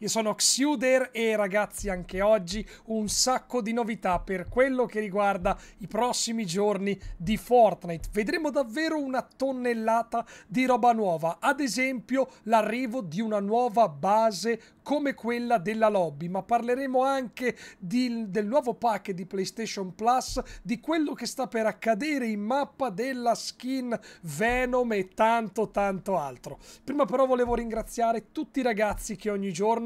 Io sono Xuder e ragazzi anche oggi un sacco di novità per quello che riguarda i prossimi giorni di Fortnite. Vedremo davvero una tonnellata di roba nuova, ad esempio l'arrivo di una nuova base come quella della lobby, ma parleremo anche di, del nuovo pack di PlayStation Plus, di quello che sta per accadere in mappa della skin Venom e tanto tanto altro. Prima però volevo ringraziare tutti i ragazzi che ogni giorno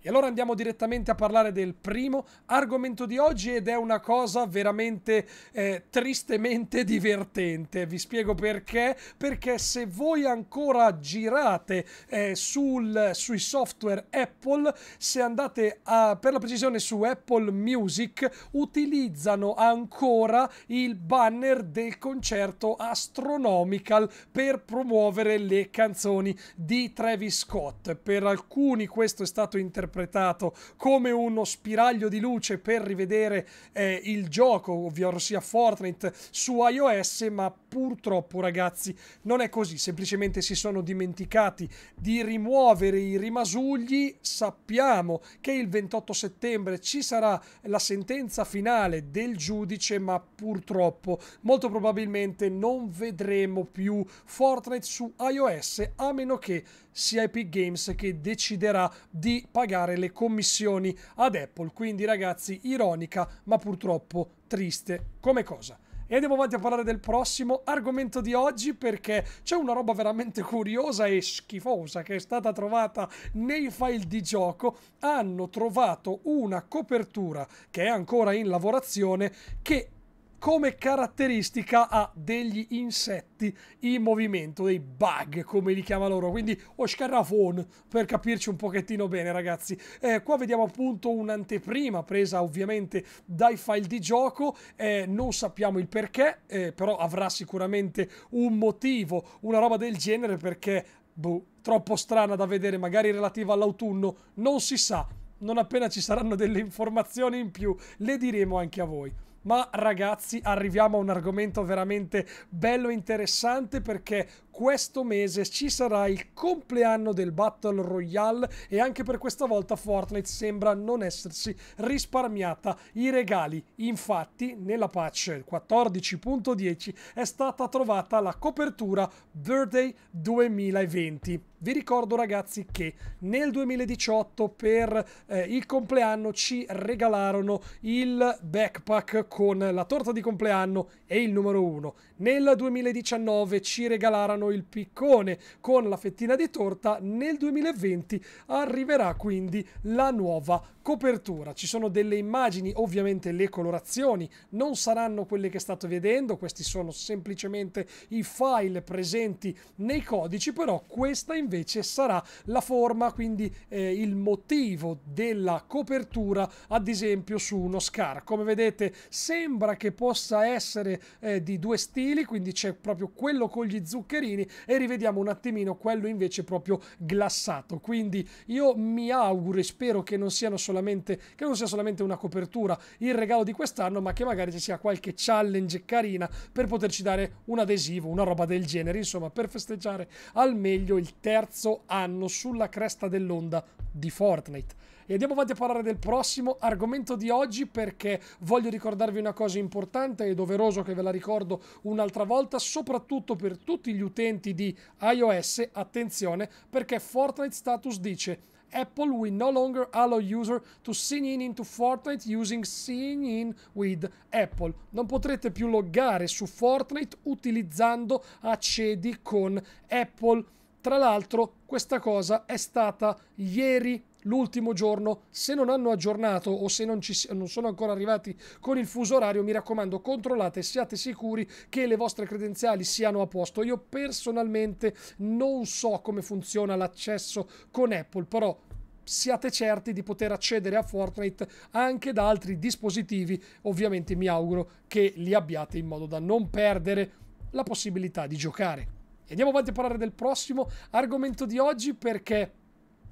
E allora andiamo direttamente a parlare del primo argomento di oggi ed è una cosa veramente eh, tristemente divertente. Vi spiego perché. Perché se voi ancora girate eh, sul, sui software Apple, se andate a, per la precisione su Apple Music, utilizzano ancora il banner del concerto Astronomical per promuovere le canzoni di Travis Scott. Per alcuni questo è stato interpretato interpretato come uno spiraglio di luce per rivedere eh, il gioco, ovvero sia Fortnite, su iOS, ma purtroppo ragazzi non è così, semplicemente si sono dimenticati di rimuovere i rimasugli, sappiamo che il 28 settembre ci sarà la sentenza finale del giudice, ma purtroppo molto probabilmente non vedremo più Fortnite su iOS, a meno che sia Epic Games che deciderà di pagare le commissioni ad Apple. Quindi ragazzi, ironica ma purtroppo triste come cosa. E andiamo avanti a parlare del prossimo argomento di oggi perché c'è una roba veramente curiosa e schifosa che è stata trovata nei file di gioco. Hanno trovato una copertura che è ancora in lavorazione che come caratteristica ha degli insetti in movimento, dei bug come li chiama loro, quindi Oscarafon per capirci un pochettino bene ragazzi. Eh, qua vediamo appunto un'anteprima presa ovviamente dai file di gioco, eh, non sappiamo il perché, eh, però avrà sicuramente un motivo, una roba del genere perché... Boh, troppo strana da vedere, magari relativa all'autunno, non si sa. Non appena ci saranno delle informazioni in più, le diremo anche a voi. Ma ragazzi, arriviamo a un argomento veramente bello e interessante perché questo mese ci sarà il compleanno del Battle Royale e anche per questa volta Fortnite sembra non essersi risparmiata i regali. Infatti nella patch 14.10 è stata trovata la copertura Birthday 2020. Vi ricordo ragazzi che nel 2018 per eh, il compleanno ci regalarono il backpack con la torta di compleanno e il numero 1. Nel 2019 ci regalarono fanno il piccone con la fettina di torta, nel 2020 arriverà quindi la nuova copertura. Ci sono delle immagini, ovviamente le colorazioni non saranno quelle che state vedendo, questi sono semplicemente i file presenti nei codici, però questa invece sarà la forma, quindi eh, il motivo della copertura, ad esempio su uno scar. Come vedete sembra che possa essere eh, di due stili, quindi c'è proprio quello con gli zuccherini bambini e rivediamo un attimino quello invece proprio glassato. Quindi io mi auguro e spero che non, siano solamente, che non sia solamente una copertura il regalo di quest'anno, ma che magari ci sia qualche challenge carina per poterci dare un adesivo, una roba del genere, insomma, per festeggiare al meglio il terzo anno sulla cresta dell'onda di Fortnite. E andiamo avanti a parlare del prossimo argomento di oggi perché voglio ricordarvi una cosa importante e doveroso che ve la ricordo un'altra volta, soprattutto per tutti gli utenti di iOS. Attenzione perché Fortnite Status dice Apple will no longer allow user to sign in into Fortnite using sign in with Apple. Non potrete più loggare su Fortnite utilizzando accedi con Apple. Tra l'altro questa cosa è stata ieri l'ultimo giorno, se non hanno aggiornato o se non, ci, non sono ancora arrivati con il fuso orario, mi raccomando controllate e siate sicuri che le vostre credenziali siano a posto. Io personalmente non so come funziona l'accesso con Apple, però siate certi di poter accedere a Fortnite anche da altri dispositivi. Ovviamente mi auguro che li abbiate in modo da non perdere la possibilità di giocare andiamo avanti a parlare del prossimo argomento di oggi perché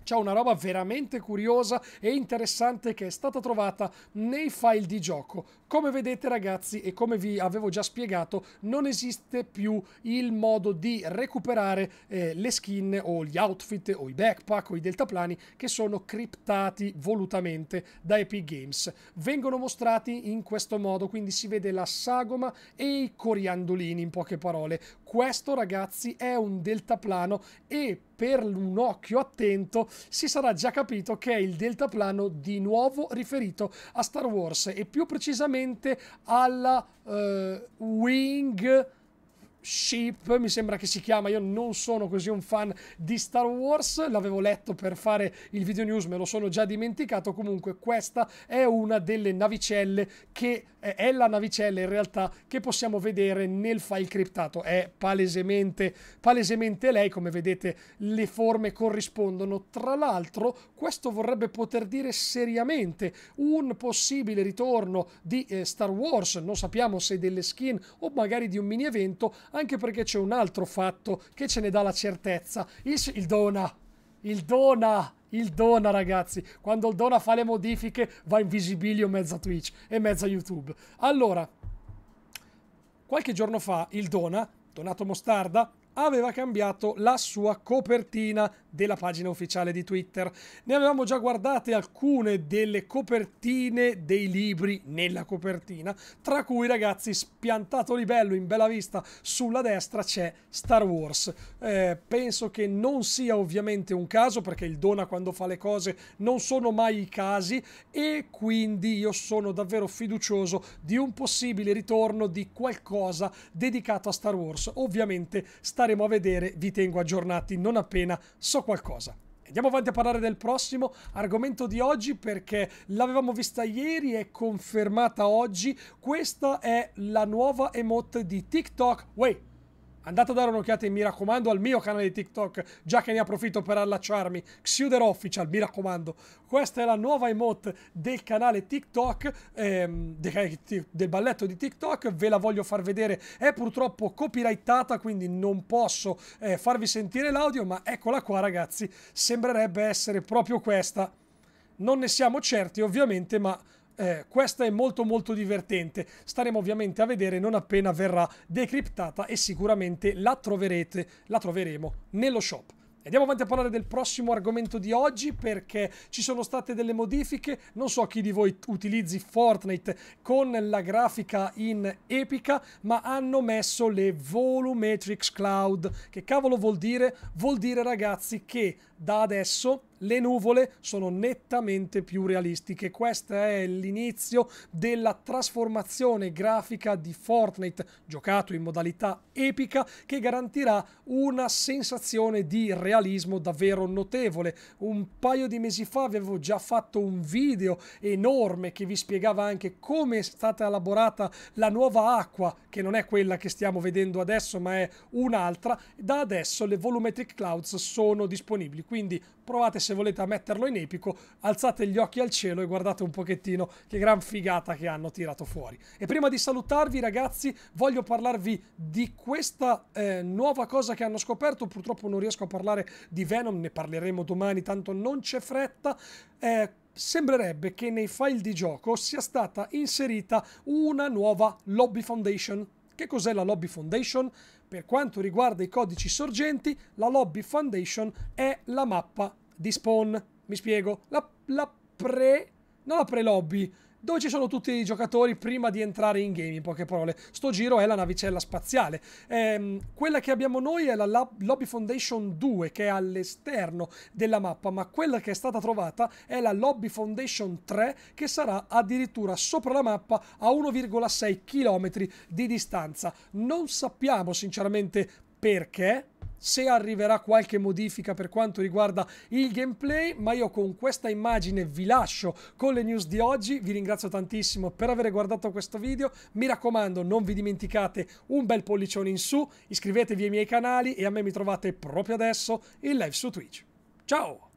c'è una roba veramente curiosa e interessante che è stata trovata nei file di gioco. Come vedete ragazzi e come vi avevo già spiegato non esiste più il modo di recuperare eh, le skin o gli outfit o i backpack o i deltaplani che sono criptati volutamente da Epic Games. Vengono mostrati in questo modo, quindi si vede la sagoma e i coriandolini in poche parole. Questo ragazzi è un deltaplano e per un occhio attento si sarà già capito che è il deltaplano di nuovo riferito a Star Wars e più precisamente alla eh, Wing Ship, mi sembra che si chiama, io non sono così un fan di Star Wars, l'avevo letto per fare il video news, me lo sono già dimenticato, comunque questa è una delle navicelle che eh, è la navicella in realtà che possiamo vedere nel file criptato, è palesemente, palesemente lei, come vedete le forme corrispondono, tra l'altro questo vorrebbe poter dire seriamente un possibile ritorno di eh, Star Wars, non sappiamo se delle skin o magari di un mini evento, anche perché c'è un altro fatto che ce ne dà la certezza. Il, il Dona, il Dona, il Dona ragazzi, quando il Dona fa le modifiche va in visibilio mezza Twitch e mezza YouTube. Allora, qualche giorno fa il Dona, Donato Mostarda, aveva cambiato la sua copertina della pagina ufficiale di Twitter. Ne avevamo già guardate alcune delle copertine dei libri nella copertina, tra cui ragazzi spiantato libello in bella vista sulla destra c'è Star Wars. Eh, penso che non sia ovviamente un caso perché il Dona quando fa le cose non sono mai i casi e quindi io sono davvero fiducioso di un possibile ritorno di qualcosa dedicato a Star Wars. Ovviamente Star staremo a vedere, vi tengo aggiornati non appena so qualcosa. Andiamo avanti a parlare del prossimo argomento di oggi perché l'avevamo vista ieri e confermata oggi. Questa è la nuova emote di TikTok. Wait! Andate a dare un'occhiata, e mi raccomando, al mio canale di TikTok, già che ne approfitto per allacciarmi. Xuder Official, mi raccomando. Questa è la nuova emote del canale TikTok, ehm, del, del balletto di TikTok, ve la voglio far vedere. È purtroppo copyrightata, quindi non posso eh, farvi sentire l'audio, ma eccola qua ragazzi. Sembrerebbe essere proprio questa. Non ne siamo certi ovviamente, ma eh, questa è molto molto divertente, staremo ovviamente a vedere non appena verrà decriptata e sicuramente la troverete, la troveremo nello shop. Andiamo avanti a parlare del prossimo argomento di oggi perché ci sono state delle modifiche. Non so chi di voi utilizzi Fortnite con la grafica in epica, ma hanno messo le Volumetrics Cloud. Che cavolo vuol dire? Vuol dire ragazzi che da adesso le nuvole sono nettamente più realistiche. Questo è l'inizio della trasformazione grafica di Fortnite, giocato in modalità epica, che garantirà una sensazione di realismo davvero notevole. Un paio di mesi fa avevo già fatto un video enorme che vi spiegava anche come è stata elaborata la nuova acqua, che non è quella che stiamo vedendo adesso, ma è un'altra. Da adesso le volumetric clouds sono disponibili quindi provate se volete a metterlo in epico, alzate gli occhi al cielo e guardate un pochettino che gran figata che hanno tirato fuori. E prima di salutarvi ragazzi voglio parlarvi di questa eh, nuova cosa che hanno scoperto, purtroppo non riesco a parlare di Venom, ne parleremo domani, tanto non c'è fretta. Eh, sembrerebbe che nei file di gioco sia stata inserita una nuova Lobby Foundation che cos'è la Lobby Foundation? Per quanto riguarda i codici sorgenti, la Lobby Foundation è la mappa di spawn. Mi spiego, la, la pre... non la pre-lobby, dove ci sono tutti i giocatori prima di entrare in game, in poche parole. Sto giro è la navicella spaziale. Ehm, quella che abbiamo noi è la Lab- Lobby Foundation 2, che è all'esterno della mappa, ma quella che è stata trovata è la Lobby Foundation 3, che sarà addirittura sopra la mappa a 1,6 km di distanza. Non sappiamo sinceramente perché, se arriverà qualche modifica per quanto riguarda il gameplay, ma io con questa immagine vi lascio con le news di oggi, vi ringrazio tantissimo per aver guardato questo video, mi raccomando non vi dimenticate un bel pollicione in su, iscrivetevi ai miei canali e a me mi trovate proprio adesso in live su Twitch. Ciao!